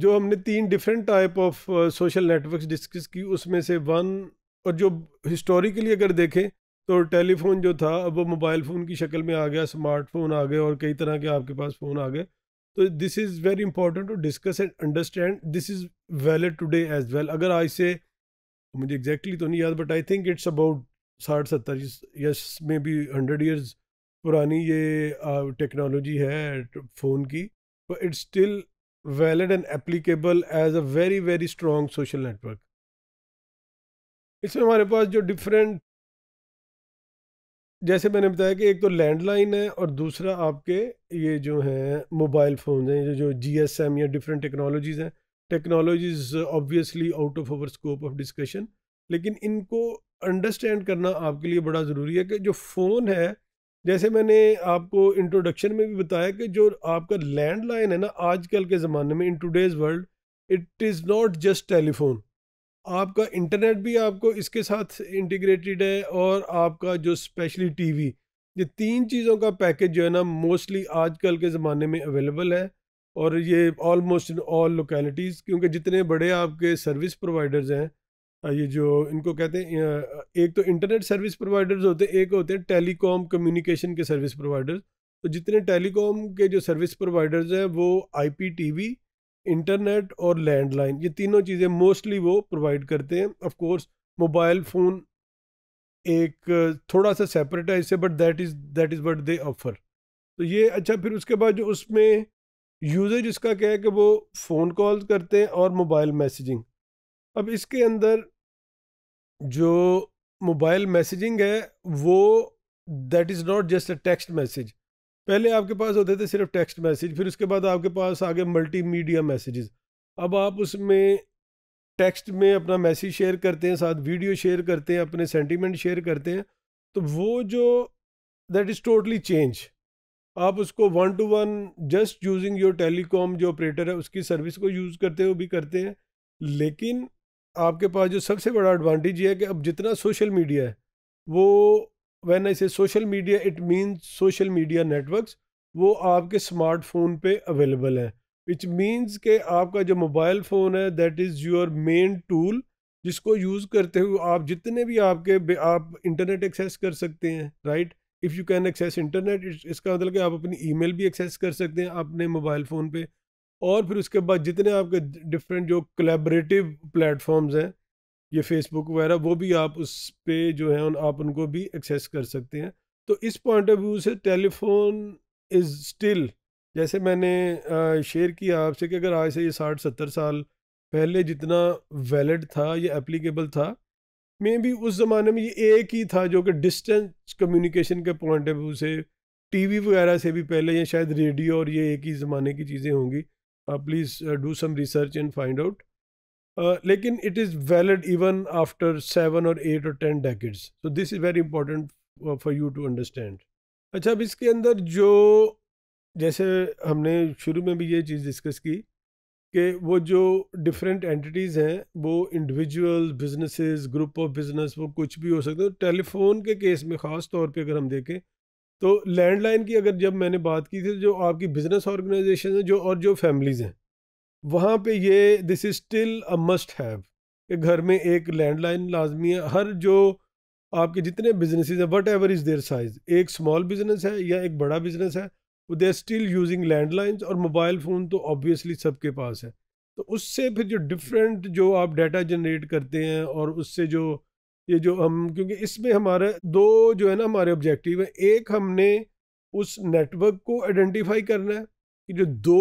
जो हमने तीन different type of social networks discuss की उसमें से वन और जो हिस्टोरिकली अगर देखें तो टेलीफोन जो था अब वो मोबाइल फ़ोन की शक्ल में आ गया स्मार्टफोन आ गए और कई तरह के आपके पास फ़ोन आ गए तो this is very important to discuss and understand this is valid today as well अगर आज से मुझे एग्जैक्टली exactly तो नहीं याद but I think it's about साठ सत्तर yes maybe hundred years पुरानी ये टेक्नोलॉजी uh, है फ़ोन की but it's still valid and applicable as a very very strong social network इसमें हमारे पास जो डिफरेंट जैसे मैंने बताया कि एक तो लैंडलाइन है और दूसरा आपके ये जो हैं मोबाइल फ़ोन हैं जो जो जीएसएम या डिफरेंट टेक्नोलॉजीज़ हैं technologies obviously out of our scope of discussion लेकिन इनको अंडरस्टैंड करना आपके लिए बड़ा ज़रूरी है कि जो फ़ोन है जैसे मैंने आपको इंट्रोडक्शन में भी बताया कि जो आपका लैंड है ना आजकल के ज़माने में in today's world it is not just telephone आपका इंटरनेट भी आपको इसके साथ इंटीग्रेटेड है और आपका जो स्पेशली टीवी ये तीन चीज़ों का पैकेज जो है ना मोस्टली आजकल के ज़माने में अवेलेबल है और ये ऑलमोस्ट इन ऑल लोकेलिटीज़ क्योंकि जितने बड़े आपके सर्विस प्रोवाइडर्स हैं ये जो इनको कहते हैं एक तो इंटरनेट सर्विस प्रोवाइडर्स होते हैं एक होते हैं टेलीकॉम कम्युनिकेशन के सर्विस प्रोवाइडर्स तो जितने टेलीकॉम के जो सर्विस प्रोवाइडर्स हैं वो आईपीटीवी इंटरनेट और लैंडलाइन ये तीनों चीज़ें मोस्टली वो प्रोवाइड करते हैं ऑफ कोर्स मोबाइल फ़ोन एक थोड़ा सा सेपरेट है इससे but that is that is but they offer तो ये अच्छा फिर उसके बाद जो उसमें यूजेज इसका क्या है कि वो फ़ोन कॉल करते हैं और मोबाइल मैसेजिंग अब इसके अंदर जो मोबाइल मैसेजिंग है वो that is not just a text message पहले आपके पास होते थे सिर्फ टेक्स्ट मैसेज फिर उसके बाद आपके पास आगे मल्टी मीडिया मैसेजेस अब आप उसमें टेक्स्ट में अपना मैसेज शेयर करते हैं साथ वीडियो शेयर करते हैं अपने सेंटीमेंट शेयर करते हैं तो वो जो दैट इज़ टोटली चेंज आप उसको one to one just using your telecom जो ऑपरेटर है उसकी सर्विस को यूज़ करते हो भी करते हैं लेकिन आपके पास जो सबसे बड़ा एडवांटेज ये है कि अब जितना सोशल मीडिया है वो वैन ऐसे social media it mean social media networks वो आपके स्मार्टफोन पे अवेलेबल हैं इट मीन्स के आपका जो मोबाइल फ़ोन है that is your main tool जिसको यूज़ करते हुए आप जितने भी आपके आप इंटरनेट एक्सेस कर सकते हैं right if you can access internet इसका मतलब कि आप अपनी ईमेल भी एक्सेस कर सकते हैं अपने मोबाइल फ़ोन पे और फिर उसके बाद जितने आपके डिफरेंट जो कोलेबरेटिव प्लेटफॉर्म्स हैं ये फेसबुक वगैरह वो भी आप उस पर जो है उन, आप उनको भी एक्सेस कर सकते हैं तो इस पॉइंट ऑफ व्यू से टेलीफोन इज़ स्टिल जैसे मैंने शेयर किया आपसे कि अगर आज से ये साठ सत्तर साल पहले जितना वैलिड था या एप्लीकेबल था मे भी उस ज़माने में ये एक ही था जो कि डिस्टेंस कम्युनिकेशन के पॉइंट ऑफ व्यू से टीवी वगैरह से भी पहले या शायद रेडियो और ये एक ही ज़माने की चीज़ें होंगी please do some research and find out uh, लेकिन it is valid even after seven और एट और टेन डेकेट्स तो this is very important for you to understand अच्छा अब इसके अंदर जो जैसे हमने शुरू में भी ये चीज़ डिस्कस की कि वो जो डिफरेंट एंटिटीज़ हैं वो individual businesses group of business वो कुछ भी हो सकते हैं टेलीफोन तो के केस में ख़ास तौर पे अगर हम देखें तो लैंडलाइन की अगर जब मैंने बात की थी जो आपकी बिजनेस ऑर्गेनाइजेशन है जो और जो फैमिलीज़ हैं वहाँ पे ये this is still a must have कि घर में एक लैंडलाइन लाजमी है हर जो आपके जितने बिजनेस हैं whatever is their size एक स्मॉल बिजनेस है या एक बड़ा बिजनेस है वो they are still using landlines और मोबाइल फ़ोन तो ऑब्वियसली सबके पास है तो उससे फिर जो डिफरेंट जो आप डाटा जनरेट करते हैं और उससे जो ये जो हम क्योंकि इसमें हमारे दो जो है ना हमारे ऑब्जेक्टिव है एक हमने उस नेटवर्क को आइडेंटिफाई करना है कि जो दो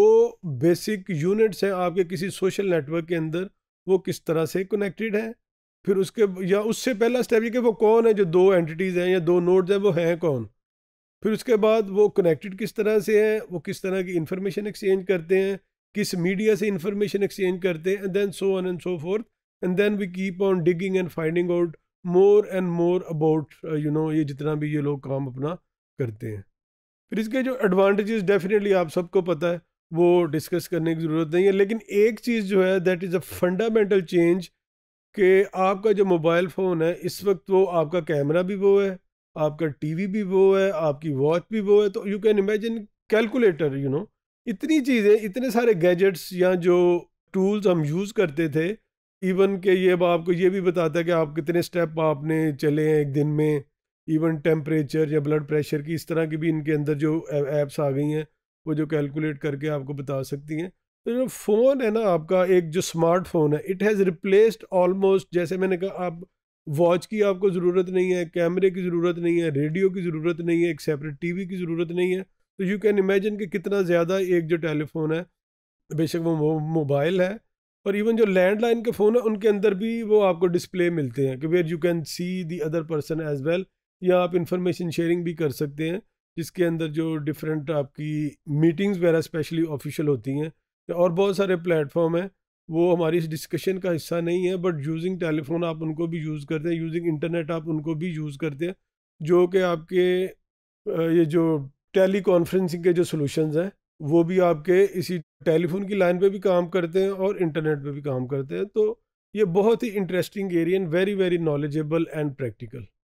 बेसिक यूनिट्स हैं आपके किसी सोशल नेटवर्क के अंदर वो किस तरह से कनेक्टेड हैं फिर उसके या उससे पहला स्टेप ये कि वो कौन है जो दो एंटिटीज़ हैं या दो नोड्स हैं वो हैं कौन फिर उसके बाद वो कनेक्टेड किस तरह से हैं वो किस तरह की इंफॉर्मेशन एक्सचेंज करते हैं किस मीडिया से इंफॉर्मेशन एक्सचेंज करते हैं and then so on and so forth and then we keep on digging and finding out more and more about you know ये जितना भी ये लोग काम अपना करते हैं फिर इसके जो एडवांटेजेस डेफिनेटली आप सबको पता है वो डिस्कस करने की ज़रूरत नहीं है लेकिन एक चीज़ जो है that is a fundamental change कि आपका जो मोबाइल फ़ोन है इस वक्त वो आपका कैमरा भी वो है आपका टीवी भी वो है आपकी वॉच भी वो है तो you can imagine calculator you know इतनी चीज़ें इतने सारे गैजेट्स या जो टूल्स हम यूज़ करते थे इवन के ये अब आपको ये भी बताता है कि आप कितने स्टेप आपने चले हैं एक दिन में इवन टेम्परेचर या ब्लड प्रेशर की इस तरह की भी इनके अंदर जो ऐप्स आ गई हैं वो जो कैलकुलेट करके आपको बता सकती हैं तो जो फ़ोन है ना आपका एक जो स्मार्टफोन है इट हैज़ रिप्लेस्ड ऑलमोस्ट जैसे मैंने कहा आप वॉच की आपको ज़रूरत नहीं है कैमरे की ज़रूरत नहीं है रेडियो की ज़रूरत नहीं है एक सेपरेट टीवी की ज़रूरत नहीं है तो यू कैन इमेजिन कि कितना ज़्यादा एक जो टेलीफोन है बेशक वो मोबाइल है और इवन जो लैंडलाइन के फ़ोन है उनके अंदर भी वो आपको डिस्प्ले मिलते हैं कि where you can see the other person as well या आप इंफॉर्मेशन शेयरिंग भी कर सकते हैं जिसके अंदर जो डिफरेंट आपकी मीटिंग्स वगैरह स्पेशली ऑफिशियल होती हैं और बहुत सारे प्लेटफॉर्म हैं वो हमारी इस डिस्कशन का हिस्सा नहीं है बट यूजिंग टेलीफोन आप उनको भी यूज़ करते हैं यूजिंग इंटरनेट आप उनको भी यूज़ करते हैं जो कि आपके ये जो टेली कॉन्फ्रेंसिंग के जो सोल्यूशंस हैं वो भी आपके इसी टेलीफोन की लाइन पे भी काम करते हैं और इंटरनेट पे भी काम करते हैं तो ये बहुत ही interesting area and very very knowledgeable and practical